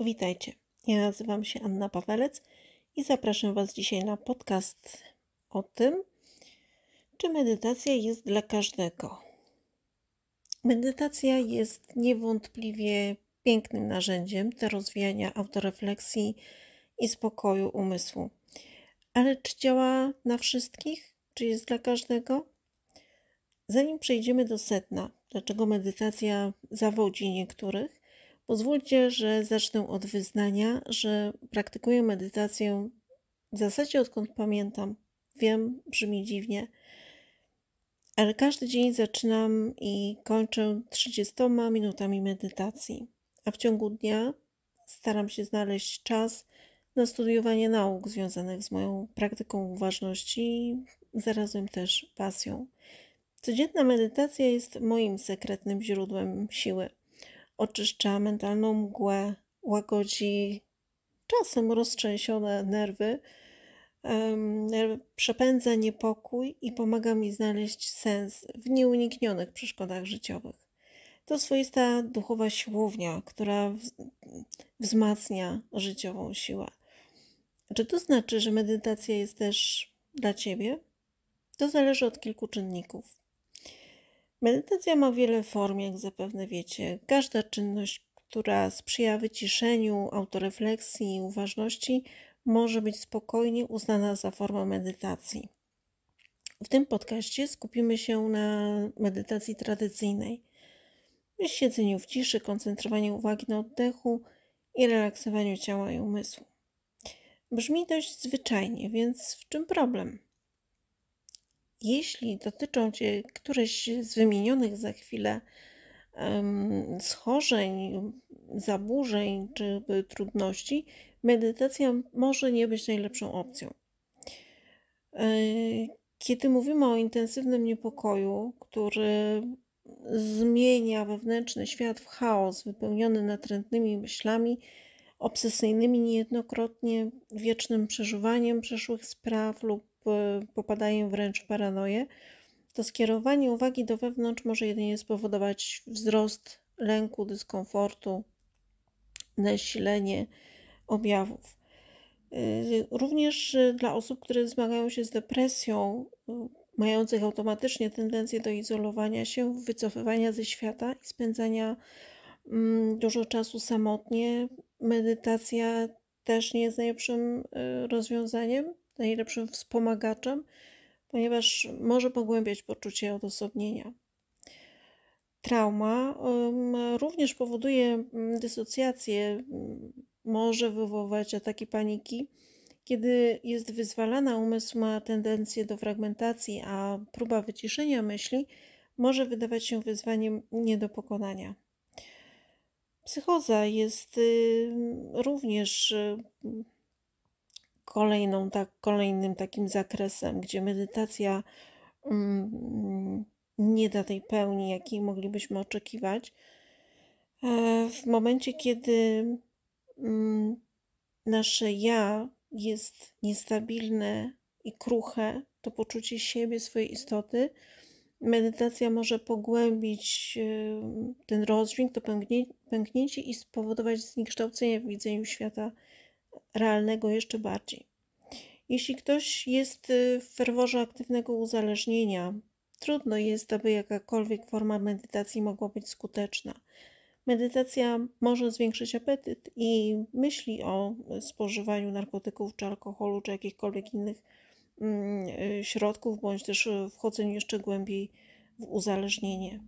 Witajcie, ja nazywam się Anna Pawelec i zapraszam Was dzisiaj na podcast o tym, czy medytacja jest dla każdego. Medytacja jest niewątpliwie pięknym narzędziem do rozwijania autorefleksji i spokoju umysłu. Ale czy działa na wszystkich? Czy jest dla każdego? Zanim przejdziemy do setna, dlaczego medytacja zawodzi niektórych, Pozwólcie, że zacznę od wyznania, że praktykuję medytację w zasadzie odkąd pamiętam. Wiem, brzmi dziwnie, ale każdy dzień zaczynam i kończę 30 minutami medytacji, a w ciągu dnia staram się znaleźć czas na studiowanie nauk związanych z moją praktyką uważności i zarazem też pasją. Codzienna medytacja jest moim sekretnym źródłem siły oczyszcza mentalną mgłę, łagodzi czasem roztrzęsione nerwy, przepędza niepokój i pomaga mi znaleźć sens w nieuniknionych przeszkodach życiowych. To swoista duchowa siłownia, która wzmacnia życiową siłę. Czy to znaczy, że medytacja jest też dla ciebie? To zależy od kilku czynników. Medytacja ma wiele form, jak zapewne wiecie. Każda czynność, która sprzyja wyciszeniu, autorefleksji i uważności, może być spokojnie uznana za formę medytacji. W tym podcaście skupimy się na medytacji tradycyjnej, siedzeniu w ciszy, koncentrowaniu uwagi na oddechu i relaksowaniu ciała i umysłu. Brzmi dość zwyczajnie, więc w czym problem? Jeśli dotyczą Cię któreś z wymienionych za chwilę schorzeń, zaburzeń czy trudności, medytacja może nie być najlepszą opcją. E, kiedy mówimy o intensywnym niepokoju, który zmienia wewnętrzny świat w chaos wypełniony natrętnymi myślami, obsesyjnymi niejednokrotnie wiecznym przeżywaniem przeszłych spraw lub popadają wręcz w paranoję, to skierowanie uwagi do wewnątrz może jedynie spowodować wzrost lęku, dyskomfortu, nasilenie objawów. Y, również y, dla osób, które zmagają się z depresją, y, mających automatycznie tendencję do izolowania się, wycofywania ze świata i spędzania mm, dużo czasu samotnie, medytacja też nie jest najlepszym rozwiązaniem najlepszym wspomagaczem, ponieważ może pogłębiać poczucie odosobnienia. Trauma również powoduje mm, dysocjację, mm, może wywoływać ataki paniki. Kiedy jest wyzwalana, umysł ma tendencję do fragmentacji, a próba wyciszenia myśli może wydawać się wyzwaniem nie do pokonania. Psychoza jest y, również y, kolejną, tak, kolejnym takim zakresem, gdzie medytacja mm, nie da tej pełni, jakiej moglibyśmy oczekiwać. E, w momencie, kiedy mm, nasze ja jest niestabilne i kruche, to poczucie siebie, swojej istoty, medytacja może pogłębić e, ten rozdźwięk, to pęknięcie i spowodować zniekształcenie w widzeniu świata realnego jeszcze bardziej. Jeśli ktoś jest y, w ferworze aktywnego uzależnienia, trudno jest, aby jakakolwiek forma medytacji mogła być skuteczna. Medytacja może zwiększyć apetyt i myśli o spożywaniu narkotyków czy alkoholu, czy jakichkolwiek innych mm, y, środków, bądź też y, wchodzeniu jeszcze głębiej w uzależnienie.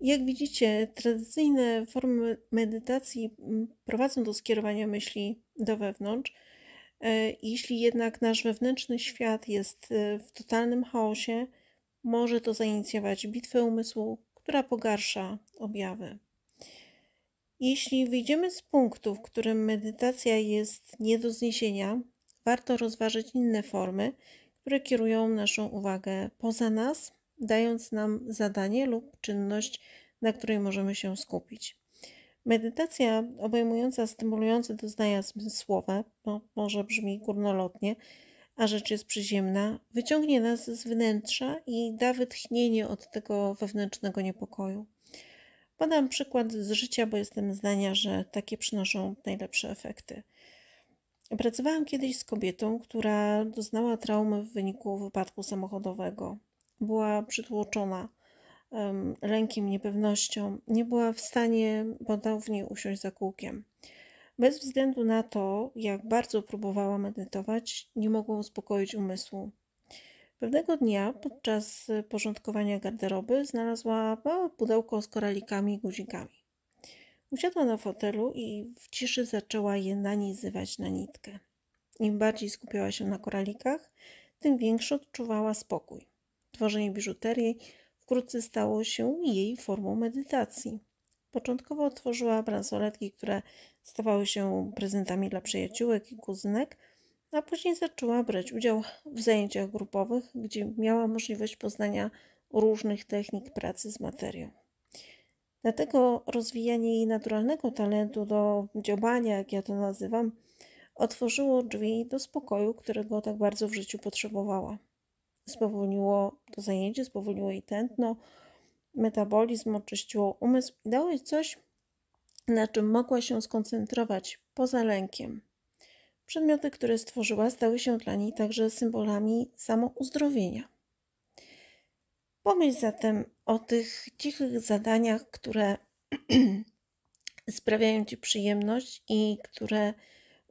Jak widzicie, tradycyjne formy medytacji mm, prowadzą do skierowania myśli do wewnątrz. E, jeśli jednak nasz wewnętrzny świat jest e, w totalnym chaosie, może to zainicjować bitwę umysłu, która pogarsza objawy. Jeśli wyjdziemy z punktu, w którym medytacja jest nie do zniesienia, warto rozważyć inne formy, które kierują naszą uwagę poza nas dając nam zadanie lub czynność, na której możemy się skupić. Medytacja obejmująca stymulujące doznania zmysłowe, no, może brzmi górnolotnie, a rzecz jest przyziemna, wyciągnie nas z wnętrza i da wytchnienie od tego wewnętrznego niepokoju. Podam przykład z życia, bo jestem zdania, że takie przynoszą najlepsze efekty. Pracowałam kiedyś z kobietą, która doznała traumy w wyniku wypadku samochodowego była przytłoczona um, lękiem, niepewnością, nie była w stanie ponownie usiąść za kółkiem. Bez względu na to, jak bardzo próbowała medytować, nie mogła uspokoić umysłu. Pewnego dnia podczas porządkowania garderoby znalazła małe pudełko z koralikami i guzikami. Usiadła na fotelu i w ciszy zaczęła je nanizywać na nitkę. Im bardziej skupiała się na koralikach, tym większy odczuwała spokój. Tworzenie biżuterii wkrótce stało się jej formą medytacji. Początkowo tworzyła bransoletki, które stawały się prezentami dla przyjaciółek i kuzynek, a później zaczęła brać udział w zajęciach grupowych, gdzie miała możliwość poznania różnych technik pracy z materią. Dlatego rozwijanie jej naturalnego talentu do dziobania, jak ja to nazywam, otworzyło drzwi do spokoju, którego tak bardzo w życiu potrzebowała spowolniło to zajęcie, spowolniło jej tętno, metabolizm, oczyściło umysł i dało jej coś, na czym mogła się skoncentrować poza lękiem. Przedmioty, które stworzyła, stały się dla niej także symbolami samouzdrowienia. Pomyśl zatem o tych cichych zadaniach, które sprawiają ci przyjemność i które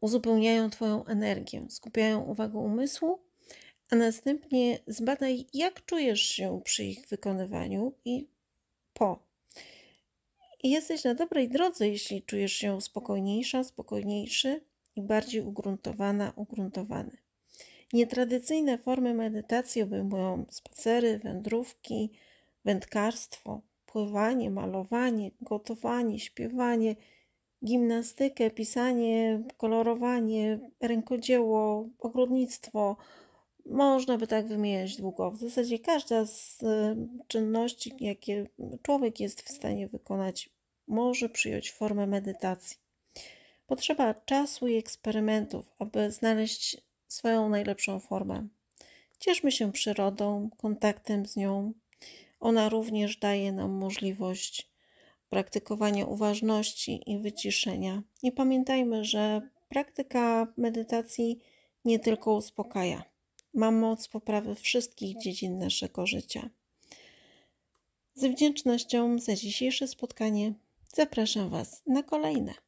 uzupełniają Twoją energię, skupiają uwagę umysłu a następnie zbadaj, jak czujesz się przy ich wykonywaniu i po. jesteś na dobrej drodze, jeśli czujesz się spokojniejsza, spokojniejszy i bardziej ugruntowana, ugruntowany. Nietradycyjne formy medytacji obejmują spacery, wędrówki, wędkarstwo, pływanie, malowanie, gotowanie, śpiewanie, gimnastykę, pisanie, kolorowanie, rękodzieło, ogrodnictwo, można by tak wymieniać długo. W zasadzie każda z y, czynności, jakie człowiek jest w stanie wykonać, może przyjąć formę medytacji. Potrzeba czasu i eksperymentów, aby znaleźć swoją najlepszą formę. Cieszmy się przyrodą, kontaktem z nią. Ona również daje nam możliwość praktykowania uważności i wyciszenia. I pamiętajmy, że praktyka medytacji nie tylko uspokaja ma moc poprawy wszystkich dziedzin naszego życia. Z wdzięcznością za dzisiejsze spotkanie zapraszam Was na kolejne.